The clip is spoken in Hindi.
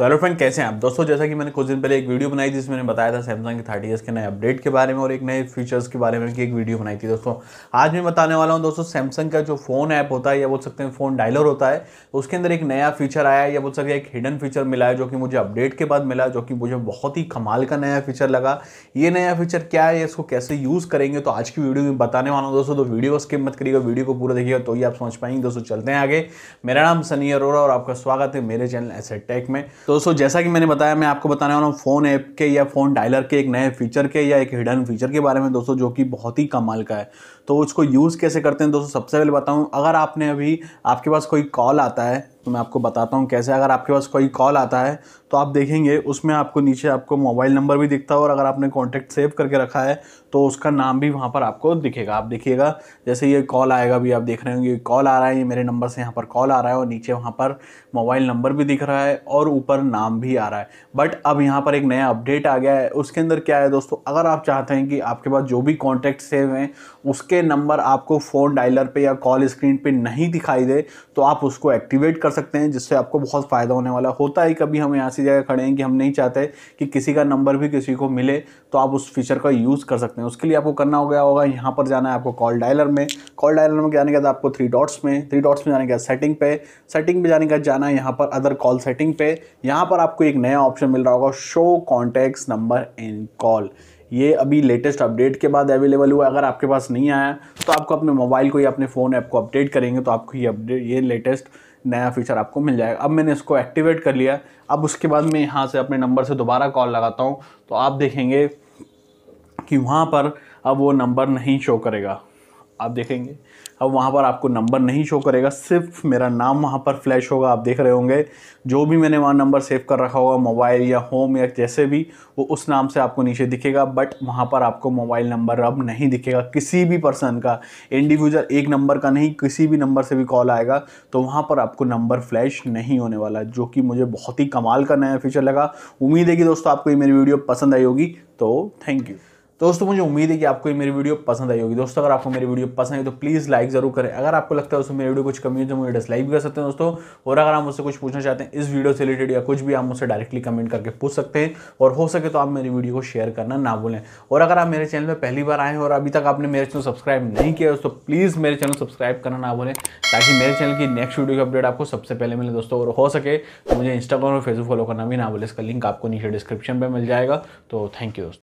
तो हेलो फ्रेंड कैसे हैं आप दोस्तों जैसा कि मैंने कुछ दिन पहले एक वीडियो बनाई थी जिसमें मैंने बताया था सैमसंग के थर्टी एस के नए अपडेट के बारे में और एक नए फीचर्स के बारे में एक वीडियो बनाई थी दोस्तों आज मैं बताने वाला हूं दोस्तों सैमसंग का जो फोन ऐप होता है या बोल सकते हैं फोन डायलर होता है उसके अंदर एक नया फीचर आया है या बोल सकते हैं एक हिडन फीचर मिला है जो कि मुझे अपडेट के बाद मिला जो कि मुझे बहुत ही कमाल का नया फीचर लगा ये नया फीचर क्या है इसको कैसे यूज़ करेंगे तो आज की वीडियो में बताने वाला हूँ दोस्तों तो वीडियो को स्किप मत करिएगा वीडियो को पूरा देखिएगा तो ही आप समझ पाएंगे दोस्तों चलते हैं आगे मेरा नाम सनी अरोरा और आपका स्वागत है मेरे चैनल एसेट टेक में तो दोस्तों जैसा कि मैंने बताया मैं आपको बताने वाला हूँ फ़ोन ऐप के या फ़ोन डायलर के एक नए फीचर के या एक हिडन फीचर के बारे में दोस्तों जो कि बहुत ही कमाल का है तो उसको यूज़ कैसे करते हैं दोस्तों सबसे पहले बताऊँ अगर आपने अभी आपके पास कोई कॉल आता है तो मैं आपको बताता हूँ कैसे अगर आपके पास कोई कॉल आता है तो आप देखेंगे उसमें आपको नीचे आपको मोबाइल नंबर भी दिखता है और अगर आपने कॉन्टैक्ट सेव करके रखा है तो उसका नाम भी वहाँ पर आपको दिखेगा आप देखिएगा जैसे ये कॉल आएगा भी आप देख रहे होंगे कॉल आ रहा है ये मेरे नंबर से यहाँ पर कॉल आ रहा है और नीचे वहाँ पर मोबाइल नंबर भी दिख रहा है और ऊपर नाम भी आ रहा है बट अब यहाँ पर एक नया अपडेट आ गया है उसके अंदर क्या है दोस्तों अगर आप चाहते हैं कि आपके पास जो भी कॉन्टैक्ट सेव हैं उसके नंबर आपको फ़ोन डायलर पर या कॉल स्क्रीन पर नहीं दिखाई दे तो आप उसको एक्टिवेट कर कर सकते हैं जिससे आपको बहुत फ़ायदा होने वाला होता है कभी हम यहाँ से जगह खड़े हैं कि हम नहीं चाहते कि किसी का नंबर भी किसी को मिले तो आप उस फीचर का यूज़ कर सकते हैं उसके लिए आपको करना हो गया होगा यहाँ पर जाना है आपको कॉल डायलर में कॉल डायलर में जाने के बाद आपको थ्री डॉट्स में थ्री डॉट्स में जाने के बाद सेटिंग पे सेटिंग पे जाने के बाद जाना है यहाँ पर अदर कॉल सेटिंग पे यहाँ पर आपको एक नया ऑप्शन मिल रहा होगा show contacts number and call ये अभी लेटेस्ट अपडेट के बाद अवेलेबल हुआ अगर आपके पास नहीं आया तो आपको अपने मोबाइल को या अपने फ़ोन ऐप को अपडेट करेंगे तो आपको ये अपडेट ये लेटेस्ट नया फीचर आपको मिल जाएगा अब मैंने इसको एक्टिवेट कर लिया अब उसके बाद मैं यहाँ से अपने नंबर से दोबारा कॉल लगाता हूँ तो आप देखेंगे कि वहाँ पर अब वो नंबर नहीं शो करेगा आप देखेंगे अब वहाँ पर आपको नंबर नहीं शो करेगा सिर्फ मेरा नाम वहाँ पर फ्लैश होगा आप देख रहे होंगे जो भी मैंने वहाँ नंबर सेव कर रखा होगा मोबाइल या होम या जैसे भी वो उस नाम से आपको नीचे दिखेगा बट वहाँ पर आपको मोबाइल नंबर अब नहीं दिखेगा किसी भी पर्सन का इंडिविजुअल एक नंबर का नहीं किसी भी नंबर से भी कॉल आएगा तो वहाँ पर आपको नंबर फ्लैश नहीं होने वाला जो कि मुझे बहुत ही कमाल का नया फीचर लगा उम्मीद है कि दोस्तों आपको ये मेरी वीडियो पसंद आई होगी तो थैंक यू तो दोस्तों मुझे उम्मीद है कि आपको ये मेरी वीडियो पसंद आई होगी दोस्तों अगर आपको मेरी वीडियो पसंद आई तो प्लीज़ लाइक जरूर करें अगर आपको लगता है उसमें मेरी वीडियो कुछ कमी है तो मुझे डिसलाइक भी कर सकते हैं दोस्तों और अगर आप मुझसे कुछ पूछना चाहते हैं इस वीडियो से रिलेटेड या कुछ भी आप मुझसे डायरेक्टली कमेंट करके पूछ सकते हैं और हो सके तो आप मेरी वीडियो को शेयर करना ना भूलें और अगर आप मेरे चैनल पर पहली बार आए हैं और अभी तक आपने मेरे चैनल सब्सक्राइब नहीं किया दोस्तों प्लीज़ मेरे चैनल सब्सक्राइब करना ना भूलें ताकि मेरे चैनल की नेक्स्ट वीडियो की अपडेट आपको सबसे पहले मिले दोस्तों और हो सके तो मुझे इंस्टाग्राम और फेसबुक फॉलो करना भी ना भूलें इसका लिंक आपको नीचे डिस्क्रिप्शन पर मिल जाएगा तो थैंक यू दोस्तों